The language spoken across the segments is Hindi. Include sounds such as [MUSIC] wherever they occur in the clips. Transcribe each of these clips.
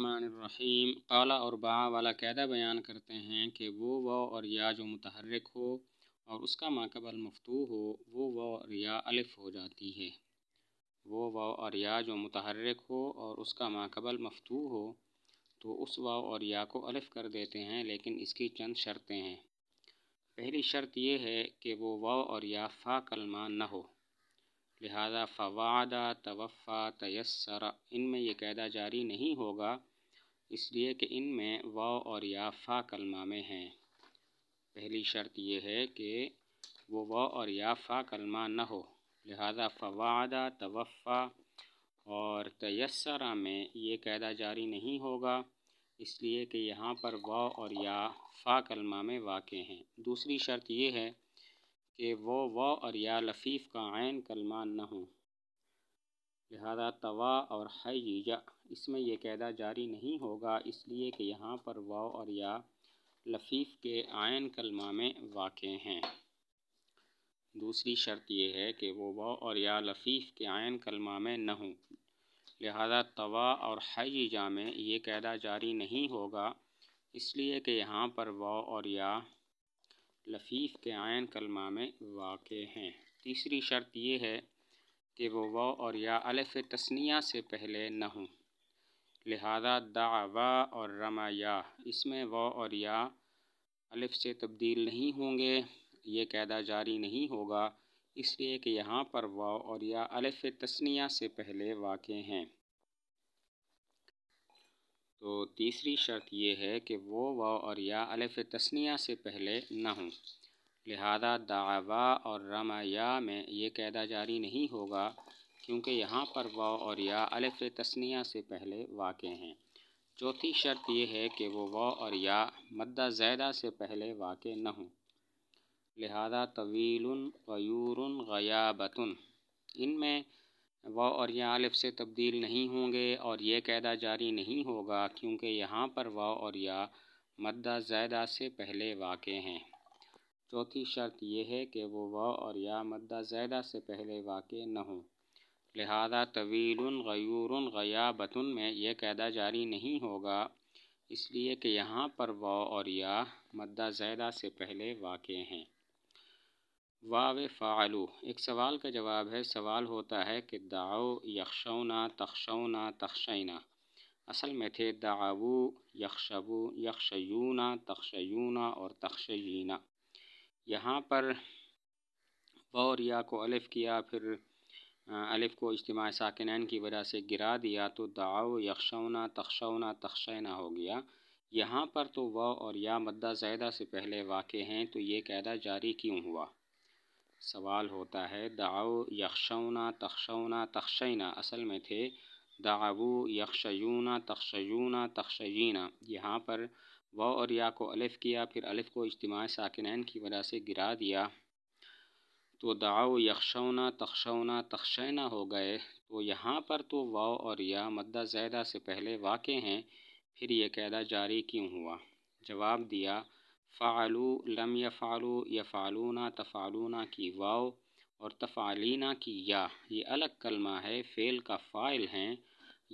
रहीम काला और बा वाला कैदा बयान करते हैं कि वो व और या जो मुतहरक हो और उसका माकबल मफतू हो वो व और या अलिफ हो जाती है वो व और या जो मुतहरक हो और उसका माकबल मफतू हो तो उस व और या को अलिफ कर देते हैं लेकिन इसकी चंद शर्तें हैं पहली शर्त यह है कि वो व और या फ़ा कलमा न हो लिहाजा फ़वादा तवफ़ा तयसर इनमें यह कैदा जारी नहीं होगा इसलिए कि इनमें व और या फ़ा कलमा में हैं पहली शर्त यह है कि वो व और या फ़ा कलमा न हो लिहाजा फ़वादा तवफ़ा और तयसरा में ये कैदा जारी नहीं होगा इसलिए कि यहाँ पर व और या फ़ा कलमा में वाक़ हैं दूसरी शर्त यह है कि वो व और या लफ़ीफ़ का आन कलमा न हो लिहाजा तवा और हैया इसमें यह कैदा जारी नहीं होगा इसलिए कि यहाँ पर व और या लफ़ीफ़ के आयन कलमा में वाक़ हैं दूसरी शर्त यह है कि वो व और या लफ़ीफ़ के आयन कलमा में न हों लिहाजा तवा और हैजा में ये कैदा जारी नहीं होगा इसलिए कि यहाँ पर व और या लफीफ़ के आयन कलमा में वाक़ हैं तीसरी शर्त यह है कि वो व और या अलफ़ तस्निया से पहले न हों लिहाजा दावा और रमा या इसमें व और या अलफ़ से तब्दील नहीं होंगे ये कैदा जारी नहीं होगा इसलिए कि यहाँ पर व और या अलफ़ तस्निया से पहले वाक़ हैं तो तीसरी शर्त ये है कि वो व और या अलफ़ तस्निया से पहले ना हों लिहाजा दावा और या में ये कैदा जारी नहीं होगा क्योंकि यहाँ पर व और या अलफ़ तस्निया से पहले वाक़ हैं चौथी शर्त यह है कि वो व और या मद्दा जैदा से पहले वाक़ न हों लिहाजा तवील गयूर गयाबतन इनमें वह और यह आलिफ से तब्दील नहीं होंगे और यह कैदा जारी नहीं होगा क्योंकि यहाँ पर वह और या मद्दा जायदा से पहले वाक़ हैं चौथी शर्त यह है कि वो वह और या मद्दा जायदा से पहले वाक़ न हों लिहाजा तवील गयूर गयाबतन में यह कैदा जारी नहीं होगा इसलिए कि यहाँ पर वह और या मद्दा जायदा से पहले वाक़ हैं वाव फ़ालू एक सवाल का जवाब है सवाल होता है कि दाओ यक्षौना तखशौना तखशैना असल में थे दावू यक्षबू यक्षयूना तखशयूना और तखशयीना यहाँ पर और या को अलिफ़ किया फिर अलिफ़ को इज्तम साकिन की वजह से गिरा दिया तो दाओ यक्षौना तखशौना तखशैना हो गया यहाँ पर तो व और या मद्दा ज्यादा से पहले वाक़ हैं तो ये कैदा जारी क्यों हुआ सवाल होता है दाओ यक्षौना तखशौना तखशैना असल में थे दाऊ यक्षयूना तखशयूना तखशयीना यहाँ पर व और या को अलिफ़ किया फिर अलिफ़ को इजतमाही साकिन की वजह से गिरा दिया तो दाओ यक्षौना तखशौना तखशैना हो गए तो यहाँ पर तो व और या मद्दा ज़्यादा से पहले वाक़ हैं फिर यह कैदा जारी क्यों हुआ जवाब दिया फ़ालू लम यफ़ालू यफ़ालूना तफ़ालूना की वाव और तफ़ालीना की या ये अलग कलमा है फ़ेल का फ़ाइल हैं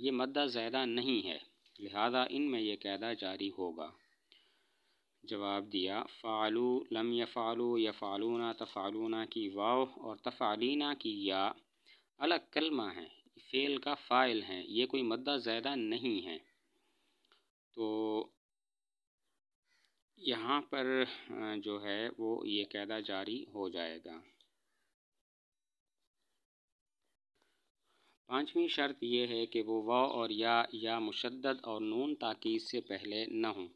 ये मद्दा ज़्यादा नहीं है लिहाजा इन में यह कैदा जारी होगा जवाब दिया फ़ालू लम यफ़ालू यफ़ालूना तफ़ालूना की वाव और तफ़ालीना की या अलग कलमा है फ़ेल का फ़ाइल हैं ये कोई मद्दा ज़्यादा नहीं है तो यहाँ पर जो है वो ये कैदा जारी हो जाएगा पांचवी शर्त ये है कि वो व और या या मुशद और नून ताकीद से पहले न हों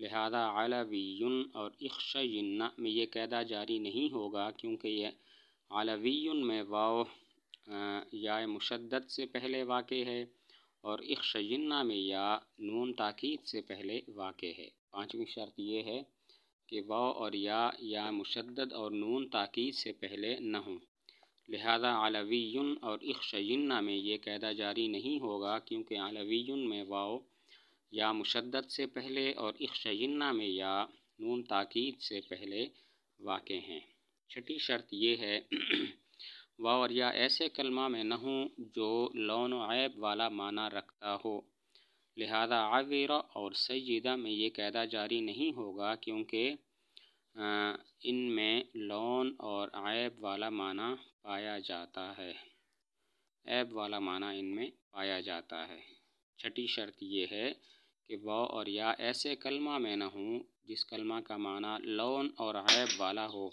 लिहाजा आलावीन और इक्शन में ये कैदा जारी नहीं होगा क्योंकि यह आलावीन में वाह या मुशद से पहले वाक़ है और इक्शन्ना में या नून ताकीद से पहले वाक़ है पाँचवीं शर्त यह है कि वा और या या मुशद और नून ताकीद से पहले न हों लिहाजा अलवीन और इक्शन्ना में ये कैदा जारी नहीं होगा क्योंकि अलवीन में वाओ या मुशद से पहले और इक्शन्ना में या नून ताकीद से पहले वाक़ हैं छठी शर्त यह है वावर या ऐसे कलमा में न हूँ जो लौन ऐब वाला माना रखता हो लिहाजा आवेर और सैदा में ये कैदा जारी नहीं होगा क्योंकि में लौन और ऐब वाला माना पाया जाता है ऐब वाला माना इनमें पाया जाता है छठी शर्त यह है कि वह और या ऐसे कलमा में न हों जिस कलमा का माना लौन और ऐब वाला हो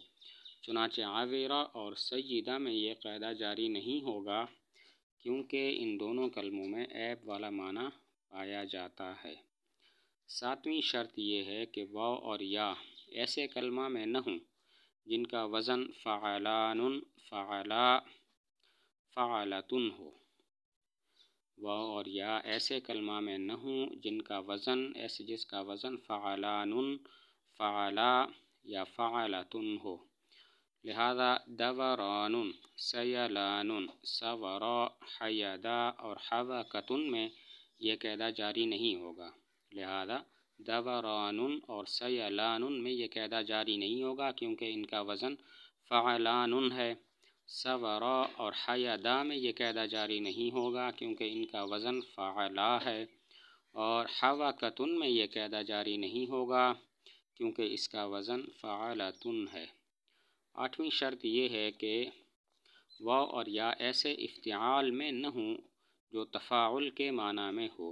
चुनाच आवेरा और सईदा में ये कायदा जारी नहीं होगा क्योंकि इन दोनों कलमों में ऐप वाला माना पाया जाता है सातवीं शर्त यह है कि व और या ऐसे कलमा में न हों जिनका वज़न फ़ालान फ़ाला फ़ालतन हो वाव और या ऐसे कलमा में न हों जिनका वज़न ऐसे जिसका वज़न फ़ालान फ़ाला या फ़ालतन हो लिहाजा दवरान सयालान सवरा हयादा और हवाकतुन में यह कैदा जारी नहीं होगा लिहाजा दवरान और सयालान में यह कैदा जारी नहीं होगा क्योंकि इनका वज़न फ़लान है सवरा और हयादा में यह कैदा जारी नहीं होगा क्योंकि इनका वज़न फ़ला है और हवाकतुन में यह कैदा जारी नहीं होगा क्योंकि इसका वज़न फ़लातुन है आठवीं शर्त यह है कि वह और या ऐसे इफ्तियाल में न हो जो तफ़ाउल के माना में हो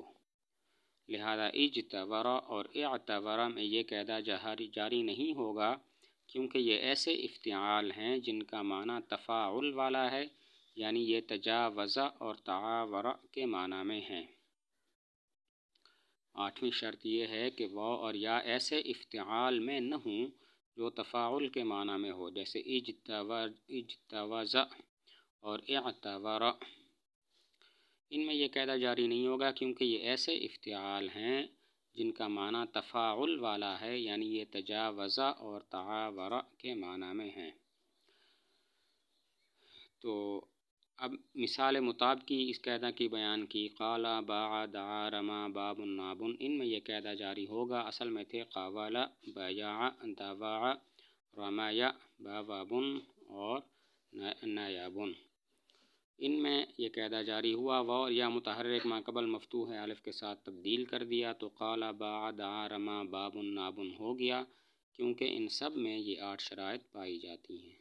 लिहाजा इज तवरा और एतवरा में ये कैदा जहारी जारी नहीं होगा क्योंकि ये ऐसे इफ्तियाल हैं जिनका माना तफ़ाउल वाला है यानी ये तजावज़ा और तावरा के माना में हैं आठवीं शर्त यह है कि वह और या ऐसे इफ्तियाल में न हों जो तफ़ाउल के माना में हो जैसे इज इजतवाज़ा और एतवारा इनमें यह कहदा जारी नहीं होगा क्योंकि ये ऐसे इफ्तियाल हैं जिनका माना तफ़ाउल वाला है यानी ये तजावज़ा और तआवरा के माना में हैं तो अब मिसाल मुताब की इस कैदा की बयान की काला बा दा रमा बाबुन नाबुन में यह कैदा जारी होगा असल में थे कावाला बया दवा रमाया बाबाबुन और नायाबुन में यह कैदा जारी हुआ व या मुतहरक माकबल मफतू है आलिफ के साथ तब्दील कर दिया तो काला बा दा रमा बाबुन नाबुन हो गया क्योंकि इन सब में ये आठ शरात पाई जाती हैं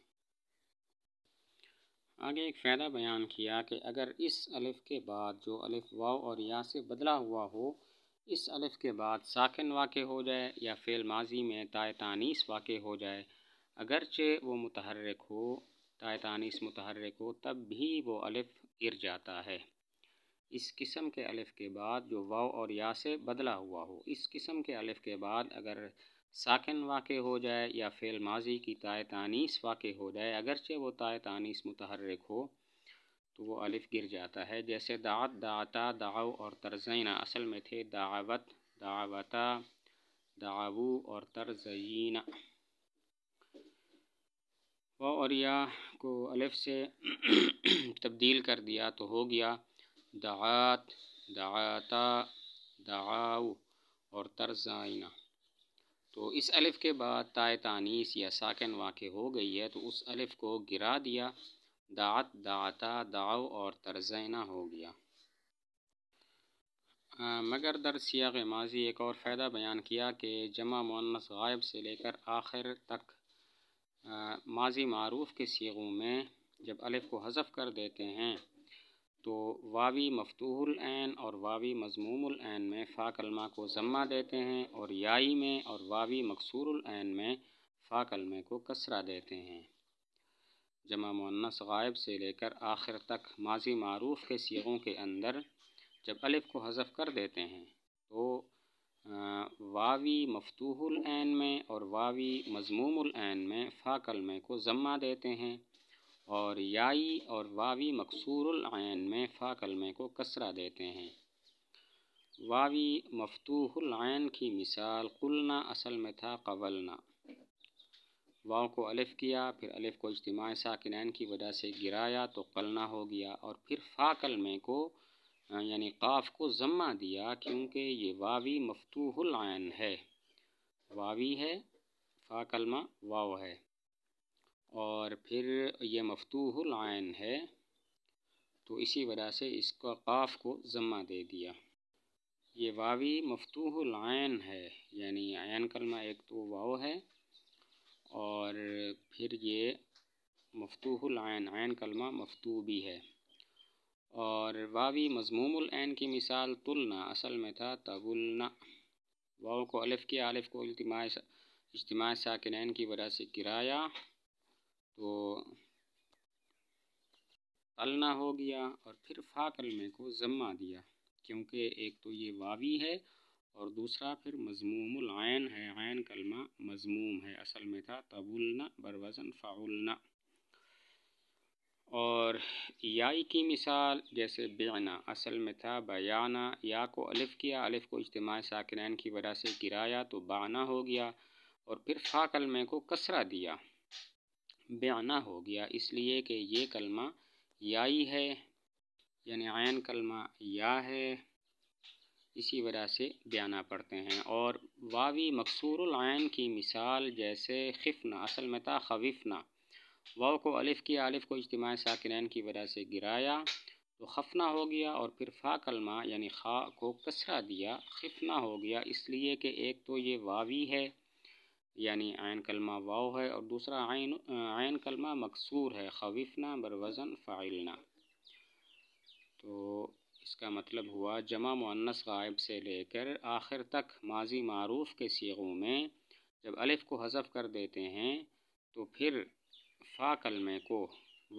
आगे एक फ़ायदा बयान किया कि अगर इस अलिफ़ के बाद जो अलिफ़ वाव और या से बदला हुआ हो इस अलिफ़ के बाद साखिन वाक़ हो जाए या फ़ेल माजी में ताय तानीस वाक़ हो जाए अगरचे वो मतहरक हो ताय तानीस मतहरक हो तब भी वो अलिफ़ गिर जाता है इस किस्म के अलिफ़ के बाद जो वाव और या से बदला हुआ हो इस किस्म के अलिफ़ के बाद अगर साकिन वाक़ हो जाए या फ़ेल माजी की ताय तानीस वाक़ हो जाए अगरचे वो ताय तानीस मुतहरक हो तो वो अलिफ गिर जाता है जैसे दात दाता दाव और तरजीना असल में थे दावत दावता दावू और तरजीना व और या को अलिफ से [CLEARS THROAT] तब्दील कर दिया तो हो गया दात दाता दाव और तरजाइना तो इस अलिफ़ के बाद ताय तानीस या साकन वाक़ हो गई है तो उस अलिफ़ को गिरा दिया दात दाता दाव और तरजैना हो गया आ, मगर दर सियाग माजी एक और फ़ायदा बयान किया कि जमा मुनस गायब से लेकर आखिर तक आ, माजी मरूफ़ के सीगों में जब अलिफ़ को हज़फ कर देते हैं तो वावी मफतूल और वावी मजमूमुल ऐन में फ़ा कलमा को ज़म्मा देते हैं और याई में और वावी मकसूरुल ऐन में फ़ा कलमे को कसरा देते हैं जमा मुन्नस गायब से लेकर आखिर तक माजी मरूफ़ के सीगों के अंदर जब अलिफ़ को हज़फ कर देते हैं तो वावी मफतूल ऐन में और वावी मजमूमुल ऐन में फ़ा कलमे को ज़म्मा देते हैं और याई और वावी मकसूरन में फ़ा कलमे को कसरा देते हैं वावी मफतूहन की मिसाल कुलना असल में था कवलना वाव को अलिफ किया फिर अलिफ को इजतमाय साकिनैन की वजह से गिराया तो कलना हो गया और फिर फ़ा कलमे को यानी काफ को जम्मा दिया क्योंकि ये वावी मफतूहन है वावी है फ़ा कलमा वाव है और फिर ये आयन है तो इसी वजह से इसका काफ को जमा दे दिया ये वावी आयन है यानी आयन कलमा एक तो वाव है और फिर ये मफतूहलान आयन कलमा मफतू भी है और वावी मजमूमुल आयन की मिसाल तुलना असल में था तबुलना वाव को अलिफ किया अलिफ को इल्तमास इजतमा साकिन की वजह से किराया तो तलना हो गया और फिर फ़ा कलमे को ज़म्मा दिया क्योंकि एक तो ये वावी है और दूसरा फिर मजमूम आयन है आयन कलमा मजमूम है असल में था तबुलना बरवज़न फ़ाउलना और याई की मिसाल जैसे बेना असल में था बयाना या को अलिफ़ किया अलिफ़ को इजतम साकिन की वजह से गिराया तो बाना हो गया और फिर फ़ा कलमे को कसरा दिया बयाना हो गया इसलिए कि ये कलमा याई है यानी आयन कलमा या है इसी वजह से बयाना पढ़ते हैं और वावी मकसूर आयन की मिसाल जैसे खिफना असल में था खविफना वाव को अलिफ़ की आलिफ को इजतमाही साकिन की वजह से गिराया तो खफना हो गया और फिर फ़ा कलमा यानी खा को कसरा दिया खिफना हो गया इसलिए कि एक तो ये वावी है यानी आयन कलमा वाव है और दूसरा आयन आयन कलमा मकसूर है खवीफना बरवज़न फ़ाइलना तो इसका मतलब हुआ जमा मुनस गायब से लेकर आखिर तक माजी मारूफ के सीगों में जब अलिफ़ को हजफ कर देते हैं तो फिर फ़ा कलमे को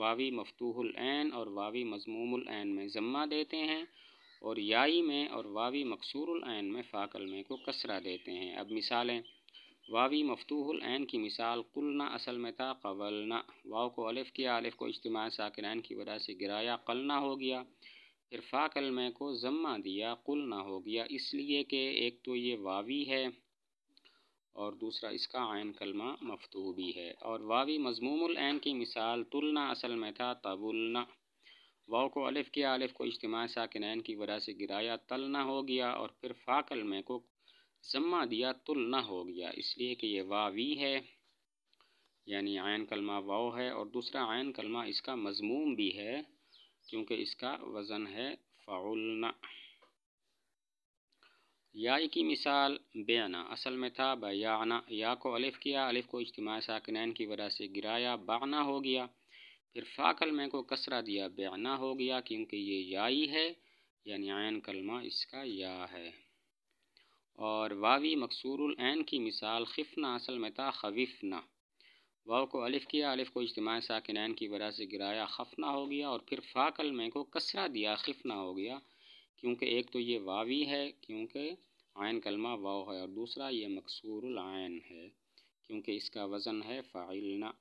वावी मफतूहुल और वावी मजमूमुल में ज़म्मा देते हैं और याई में और वावी मकसूर में फ़ा कलमे को कसरा देते हैं अब मिसालें वावी मफतूहुल ऐन की मिसाल कुल ना असल में था ना वाव को अलिफ़ किया अलिफ़ को इज्तम साकिन की वजह से गिराया ना हो गया फिर फ़ाकल में को जम्मा दिया ना हो गया इसलिए कि एक तो ये वावी है और दूसरा इसका आयन कलमा मफतू भी है और वावी मजमूमल की मिसाल तुलना असल में था तबुलना वाव को अलिफ़ किया अलिफ़ को इज्तम साकिन की वजह से गिराया तलना हो गया और फिर फ़ाकल में को जम्मा दिया तुलना हो गया इसलिए कि ये वावी है यानी आयन कलमा वाव है और दूसरा आयन कलमा इसका मजमूम भी है क्योंकि इसका वज़न है फ़ाउलना याई की मिसाल बेना असल में था बयाना या को अलिफ किया अलिफ को इजतमा साकिन की वजह से गिराया बाना हो गया फिर फ़ाकल में को कसरा दिया बेना हो गया क्योंकि ये याई है यानी आयन कलमा इसका या है और वावी मकसूर की मिसाल खिफना असल में था खवीफना वाव को अलिफ़ किया अलिफ़ को इज्तम साकिन की वजह से गिराया खफना हो गया और फिर फाकल में को कसरा दिया खिफना हो गया क्योंकि एक तो ये वावी है क्योंकि आयन कलमा वाव है और दूसरा ये मकसूर आयन है क्योंकि इसका वज़न है फ़ाइलना